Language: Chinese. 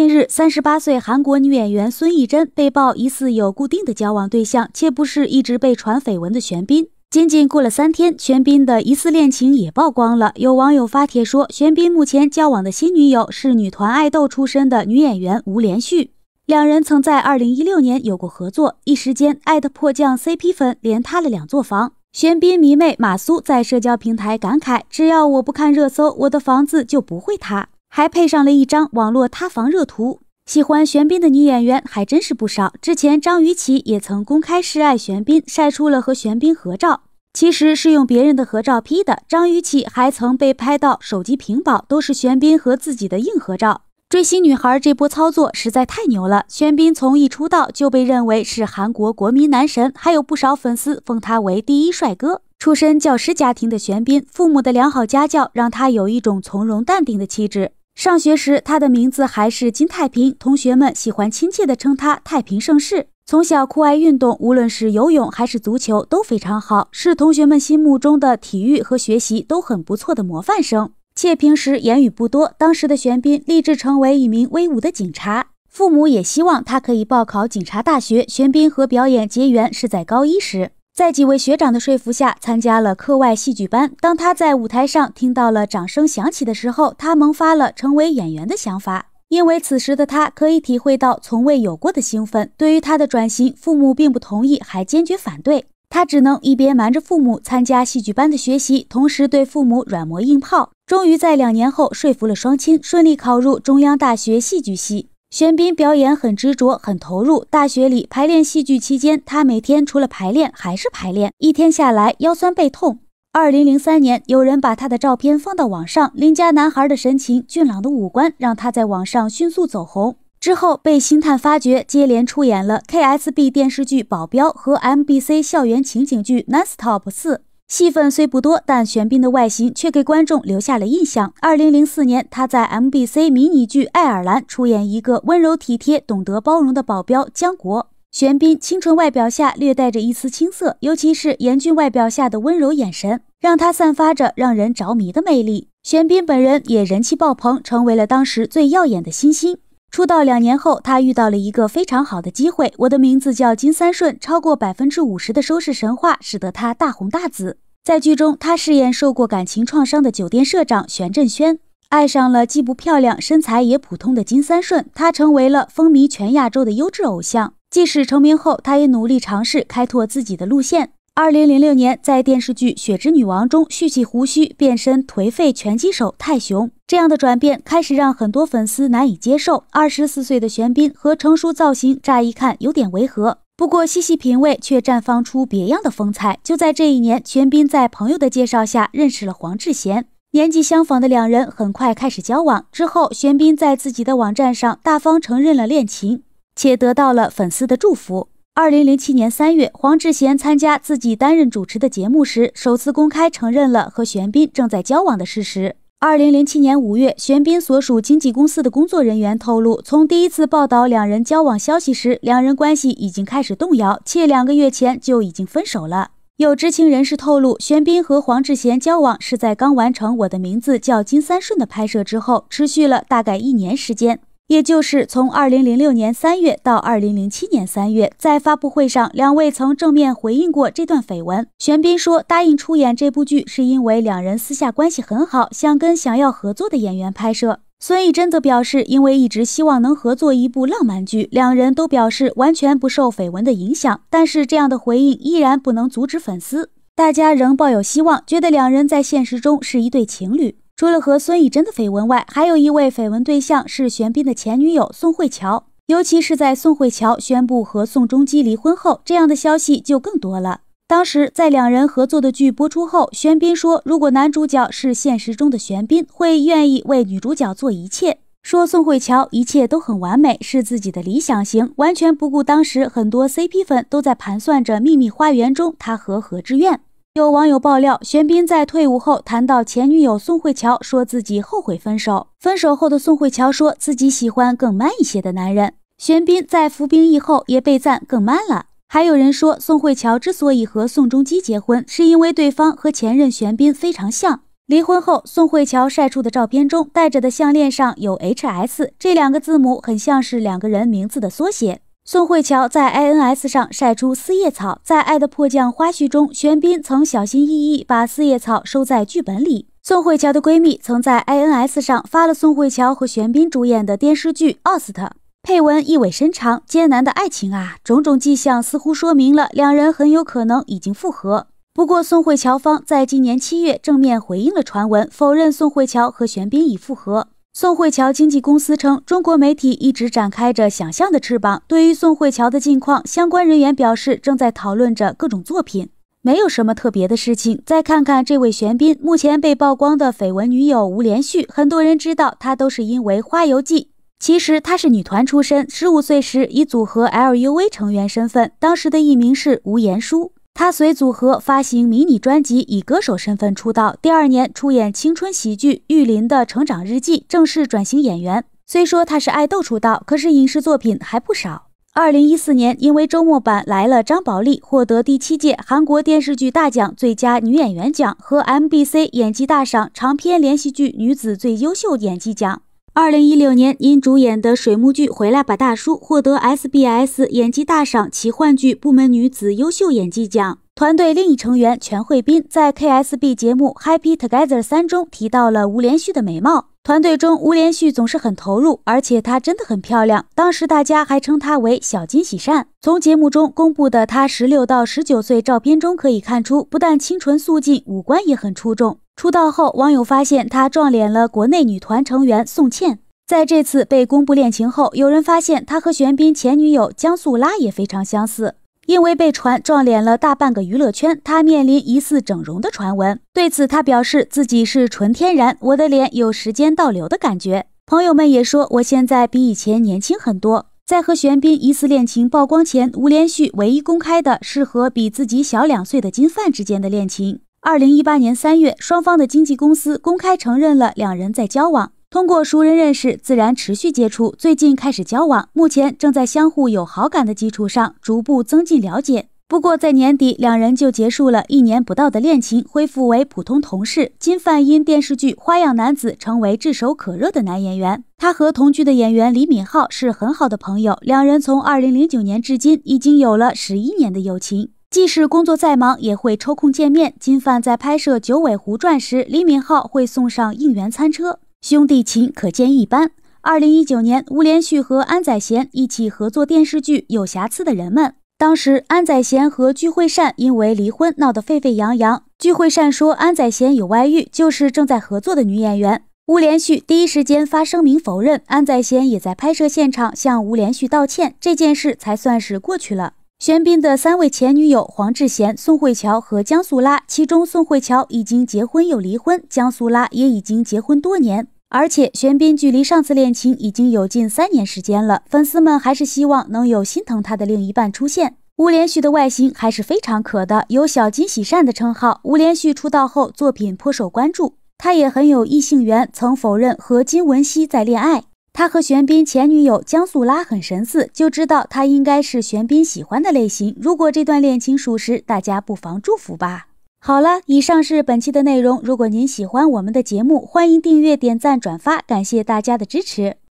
近日，三十八岁韩国女演员孙艺珍被曝疑似有固定的交往对象，且不是一直被传绯闻的玄彬。仅仅过了三天，玄彬的疑似恋情也曝光了。有网友发帖说，玄彬目前交往的新女友是女团爱豆出身的女演员吴连旭，两人曾在二零一六年有过合作。一时间，艾特迫降 CP 粉连塌了两座房。玄彬迷妹马苏在社交平台感慨：“只要我不看热搜，我的房子就不会塌。”还配上了一张网络塌房热图。喜欢玄彬的女演员还真是不少。之前张雨绮也曾公开示爱玄彬，晒出了和玄彬合照，其实是用别人的合照 P 的。张雨绮还曾被拍到手机屏保都是玄彬和自己的硬合照。追星女孩这波操作实在太牛了。玄彬从一出道就被认为是韩国国民男神，还有不少粉丝封他为第一帅哥。出身教师家庭的玄彬，父母的良好家教让他有一种从容淡定的气质。上学时，他的名字还是金太平，同学们喜欢亲切地称他“太平盛世”。从小酷爱运动，无论是游泳还是足球都非常好，是同学们心目中的体育和学习都很不错的模范生。且平时言语不多。当时的玄彬立志成为一名威武的警察，父母也希望他可以报考警察大学。玄彬和表演结缘是在高一时。在几位学长的说服下，参加了课外戏剧班。当他在舞台上听到了掌声响起的时候，他萌发了成为演员的想法。因为此时的他可以体会到从未有过的兴奋。对于他的转型，父母并不同意，还坚决反对。他只能一边瞒着父母参加戏剧班的学习，同时对父母软磨硬泡。终于在两年后，说服了双亲，顺利考入中央大学戏剧系。玄彬表演很执着，很投入。大学里排练戏剧期间，他每天除了排练还是排练，一天下来腰酸背痛。二零零三年，有人把他的照片放到网上，邻家男孩的神情、俊朗的五官，让他在网上迅速走红。之后被星探发掘，接连出演了 KSB 电视剧《保镖》和 MBC 校园情景剧《Nonstop 四》。戏份虽不多，但玄彬的外形却给观众留下了印象。二零零四年，他在 MBC 迷你剧《爱尔兰》出演一个温柔体贴、懂得包容的保镖江国。玄彬清纯外表下略带着一丝青涩，尤其是严峻外表下的温柔眼神，让他散发着让人着迷的魅力。玄彬本人也人气爆棚，成为了当时最耀眼的新星。出道两年后，他遇到了一个非常好的机会。我的名字叫金三顺，超过百分之五十的收视神话使得他大红大紫。在剧中，他饰演受过感情创伤的酒店社长玄振轩，爱上了既不漂亮、身材也普通的金三顺，他成为了风靡全亚洲的优质偶像。即使成名后，他也努力尝试开拓自己的路线。二零零六年，在电视剧《雪之女王》中蓄起胡须，变身颓废拳击手泰雄，这样的转变开始让很多粉丝难以接受。二十四岁的玄彬和成熟造型，乍一看有点违和，不过细细品味却绽放出别样的风采。就在这一年，玄彬在朋友的介绍下认识了黄智贤，年纪相仿的两人很快开始交往。之后，玄彬在自己的网站上大方承认了恋情，且得到了粉丝的祝福。二零零七年三月，黄志贤参加自己担任主持的节目时，首次公开承认了和玄彬正在交往的事实。二零零七年五月，玄彬所属经纪公司的工作人员透露，从第一次报道两人交往消息时，两人关系已经开始动摇，且两个月前就已经分手了。有知情人士透露，玄彬和黄志贤交往是在刚完成《我的名字叫金三顺》的拍摄之后，持续了大概一年时间。也就是从二零零六年三月到二零零七年三月，在发布会上，两位曾正面回应过这段绯闻。玄彬说，答应出演这部剧是因为两人私下关系很好，想跟想要合作的演员拍摄。孙艺珍则表示，因为一直希望能合作一部浪漫剧，两人都表示完全不受绯闻的影响。但是这样的回应依然不能阻止粉丝，大家仍抱有希望，觉得两人在现实中是一对情侣。除了和孙艺珍的绯闻外，还有一位绯闻对象是玄彬的前女友宋慧乔。尤其是在宋慧乔宣布和宋仲基离婚后，这样的消息就更多了。当时在两人合作的剧播出后，玄彬说：“如果男主角是现实中的玄彬，会愿意为女主角做一切。”说宋慧乔一切都很完美，是自己的理想型，完全不顾当时很多 CP 粉都在盘算着《秘密花园》中他和何志愿。有网友爆料，玄彬在退伍后谈到前女友宋慧乔，说自己后悔分手。分手后的宋慧乔说自己喜欢更 man 一些的男人。玄彬在服兵役后也被赞更 man 了。还有人说，宋慧乔之所以和宋仲基结婚，是因为对方和前任玄彬非常像。离婚后，宋慧乔晒出的照片中戴着的项链上有 H S 这两个字母，很像是两个人名字的缩写。宋慧乔在 INS 上晒出四叶草，在《爱的迫降》花絮中，玄彬曾小心翼翼把四叶草收在剧本里。宋慧乔的闺蜜曾在 INS 上发了宋慧乔和玄彬主演的电视剧 OST，配文意味深长：“艰难的爱情啊！”种种迹象似乎说明了两人很有可能已经复合。不过，宋慧乔方在今年七月正面回应了传闻，否认宋慧乔和玄彬已复合。宋慧乔经纪公司称，中国媒体一直展开着想象的翅膀。对于宋慧乔的近况，相关人员表示正在讨论着各种作品，没有什么特别的事情。再看看这位玄彬，目前被曝光的绯闻女友吴涟序，很多人知道她都是因为《花游记》，其实她是女团出身，十五岁时以组合 LUV 成员身份，当时的艺名是吴妍书。他随组合发行迷你专辑，以歌手身份出道。第二年出演青春喜剧《玉林的成长日记》，正式转型演员。虽说他是爱豆出道，可是影视作品还不少。二零一四年，因为《周末版来了》，张宝利获得第七届韩国电视剧大奖最佳女演员奖和 MBC 演技大赏长篇连续剧女子最优秀演技奖。二零一六年，因主演的水木剧《回来吧，大叔》获得 SBS 演技大赏奇幻剧部门女子优秀演技奖。团队另一成员全慧彬在 KSB 节目《Happy Together 三》中提到了吴连续的美貌。团队中，吴连续总是很投入，而且她真的很漂亮。当时大家还称她为“小金喜善”。从节目中公布的她十六到十九岁照片中可以看出，不但清纯素净，五官也很出众。出道后，网友发现他撞脸了国内女团成员宋茜。在这次被公布恋情后，有人发现他和玄彬前女友江素拉也非常相似。因为被传撞脸了大半个娱乐圈，他面临疑似整容的传闻。对此，他表示自己是纯天然，我的脸有时间倒流的感觉。朋友们也说我现在比以前年轻很多。在和玄彬疑似恋情曝光前，吴连旭唯一公开的是和比自己小两岁的金范之间的恋情。二零一八年三月，双方的经纪公司公开承认了两人在交往。通过熟人认识，自然持续接触，最近开始交往，目前正在相互有好感的基础上逐步增进了解。不过在年底，两人就结束了一年不到的恋情，恢复为普通同事。金范因电视剧《花样男子》成为炙手可热的男演员。他和同剧的演员李敏镐是很好的朋友，两人从二零零九年至今已经有了十一年的友情。即使工作再忙，也会抽空见面。金范在拍摄《九尾狐传》时，李敏镐会送上应援餐车，兄弟情可见一斑。二零一九年，吴连旭和安宰贤一起合作电视剧《有瑕疵的人们》。当时，安宰贤和具惠善因为离婚闹得沸沸扬扬。具惠善说安宰贤有外遇，就是正在合作的女演员。吴连旭第一时间发声明否认，安宰贤也在拍摄现场向吴连旭道歉，这件事才算是过去了。玄彬的三位前女友黄智贤、宋慧乔和姜素拉，其中宋慧乔已经结婚又离婚，姜素拉也已经结婚多年。而且玄彬距离上次恋情已经有近三年时间了，粉丝们还是希望能有心疼他的另一半出现。吴连旭的外形还是非常可的，有“小金喜善”的称号。吴连旭出道后作品颇受关注，他也很有异性缘，曾否认和金文熙在恋爱。他和玄彬前女友姜素拉很神似，就知道他应该是玄彬喜欢的类型。如果这段恋情属实，大家不妨祝福吧。好了，以上是本期的内容。如果您喜欢我们的节目，欢迎订阅、点赞、转发，感谢大家的支持。